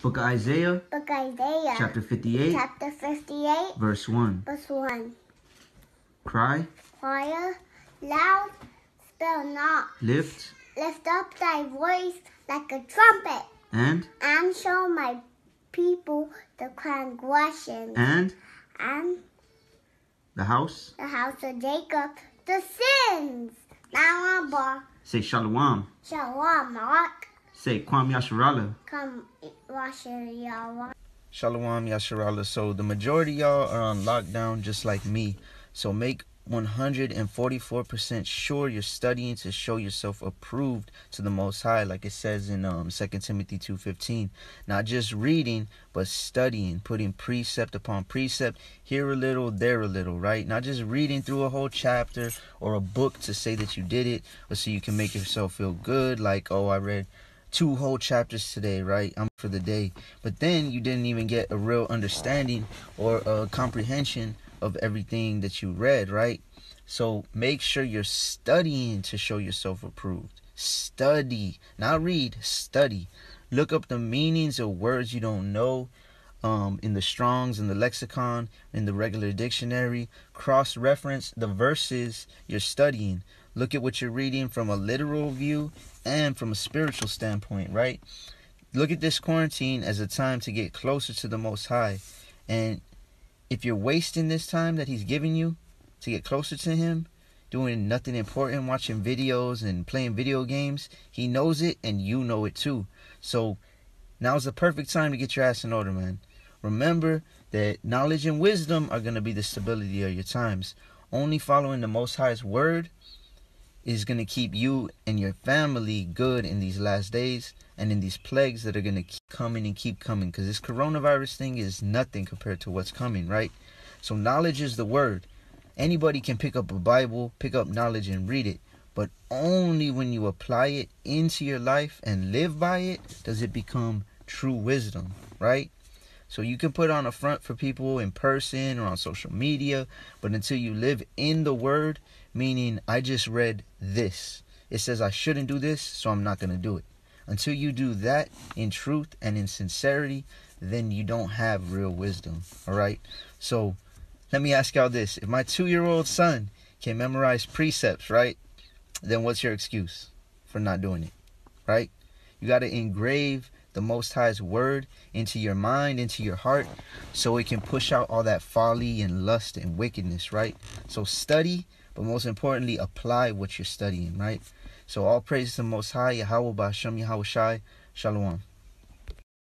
Book of Isaiah. Book Isaiah. Chapter 58. Chapter 58. Verse 1. Verse 1. Cry. Cry loud, spell not. Lift. Lift up thy voice like a trumpet. And? And show my people the congregation, And? And? The house? The house of Jacob, the sins. Now Say shalom. Shalom, Mark. Say Kwam Yasharala. Kwam Yasharala. Shalom Yasharala. So the majority y'all are on lockdown just like me. So make 144% sure you're studying to show yourself approved to the most high like it says in um 2 timothy 2.15 not just reading but studying putting precept upon precept here a little there a little right not just reading through a whole chapter or a book to say that you did it but so you can make yourself feel good like oh i read two whole chapters today, right? I'm for the day. But then you didn't even get a real understanding or a comprehension of everything that you read, right? So make sure you're studying to show yourself approved. Study, not read, study. Look up the meanings of words you don't know um, in the Strongs, in the lexicon, in the regular dictionary. Cross reference the verses you're studying. Look at what you're reading from a literal view and from a spiritual standpoint, right? Look at this quarantine as a time to get closer to the Most High. And if you're wasting this time that He's giving you to get closer to Him, doing nothing important, watching videos and playing video games, He knows it and you know it too. So now's the perfect time to get your ass in order, man. Remember that knowledge and wisdom are going to be the stability of your times. Only following the Most High's word is going to keep you and your family good in these last days and in these plagues that are going to keep coming and keep coming because this coronavirus thing is nothing compared to what's coming, right? So, knowledge is the word. Anybody can pick up a Bible, pick up knowledge, and read it. But only when you apply it into your life and live by it does it become true wisdom, right? So you can put on a front for people in person or on social media, but until you live in the word, meaning I just read this. It says I shouldn't do this, so I'm not going to do it. Until you do that in truth and in sincerity, then you don't have real wisdom, all right? So let me ask y'all this. If my 2-year-old son can memorize precepts, right? Then what's your excuse for not doing it? Right? You got to engrave the Most High's word into your mind, into your heart, so it can push out all that folly and lust and wickedness, right? So study, but most importantly, apply what you're studying, right? So all praise to the Most High, Yahweh Ba'Hashem Yahweh Shai, Shalom.